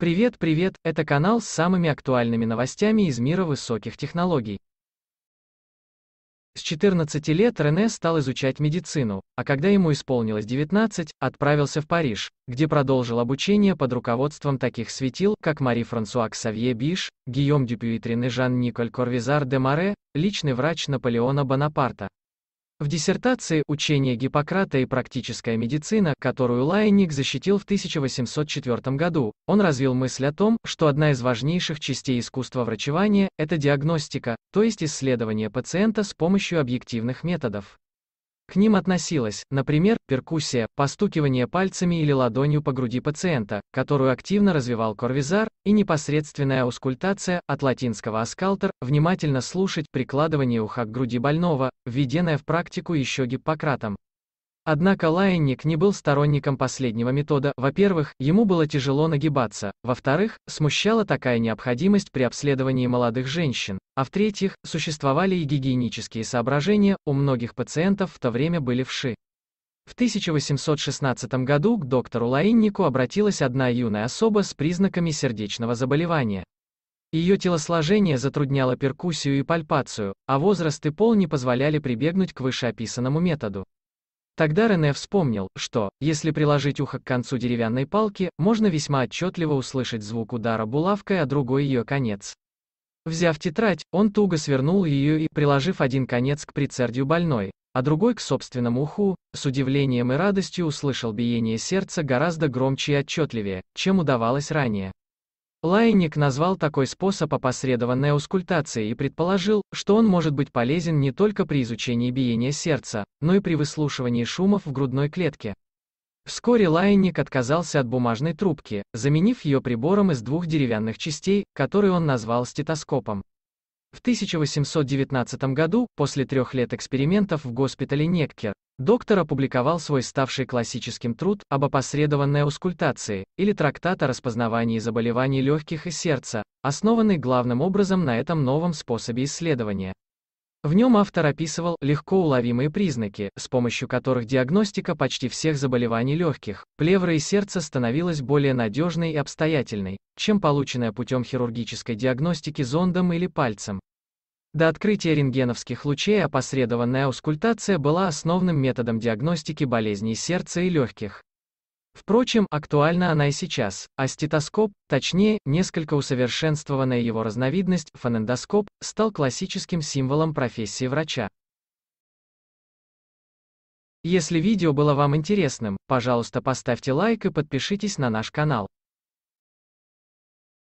Привет, привет, это канал с самыми актуальными новостями из мира высоких технологий. С 14 лет Рене стал изучать медицину, а когда ему исполнилось 19, отправился в Париж, где продолжил обучение под руководством таких светил, как Мари-Франсуа Ксавье Биш, Гийом Дюпюитрин и Жан-Николь Корвизар де Море, личный врач Наполеона Бонапарта. В диссертации «Учение Гиппократа и практическая медицина», которую Лайник защитил в 1804 году, он развил мысль о том, что одна из важнейших частей искусства врачевания – это диагностика, то есть исследование пациента с помощью объективных методов. К ним относилась, например, перкуссия, постукивание пальцами или ладонью по груди пациента, которую активно развивал корвизар, и непосредственная аускультация, от латинского аскалтер, внимательно слушать, прикладывание уха к груди больного, введенное в практику еще Гиппократом. Однако Лайенник не был сторонником последнего метода, во-первых, ему было тяжело нагибаться, во-вторых, смущала такая необходимость при обследовании молодых женщин, а в-третьих, существовали и гигиенические соображения, у многих пациентов в то время были вши. В 1816 году к доктору Лаиннику обратилась одна юная особа с признаками сердечного заболевания. Ее телосложение затрудняло перкуссию и пальпацию, а возраст и пол не позволяли прибегнуть к вышеописанному методу. Тогда Рене вспомнил, что, если приложить ухо к концу деревянной палки, можно весьма отчетливо услышать звук удара булавкой, о а другой ее конец. Взяв тетрадь, он туго свернул ее и, приложив один конец к прицердию больной, а другой к собственному уху, с удивлением и радостью услышал биение сердца гораздо громче и отчетливее, чем удавалось ранее. Лайник назвал такой способ опосредованной аускультации и предположил, что он может быть полезен не только при изучении биения сердца, но и при выслушивании шумов в грудной клетке. Вскоре Лайник отказался от бумажной трубки, заменив ее прибором из двух деревянных частей, который он назвал стетоскопом. В 1819 году, после трех лет экспериментов в госпитале Неккер, Доктор опубликовал свой ставший классическим труд об опосредованной аускультации, или трактат о распознавании заболеваний легких и сердца, основанный главным образом на этом новом способе исследования. В нем автор описывал легко уловимые признаки, с помощью которых диагностика почти всех заболеваний легких, плевры и сердца становилась более надежной и обстоятельной, чем полученная путем хирургической диагностики зондом или пальцем. До открытия рентгеновских лучей опосредованная аускультация была основным методом диагностики болезней сердца и легких. Впрочем, актуальна она и сейчас, а стетоскоп, точнее, несколько усовершенствованная его разновидность, фонендоскоп, стал классическим символом профессии врача. Если видео было вам интересным, пожалуйста поставьте лайк и подпишитесь на наш канал.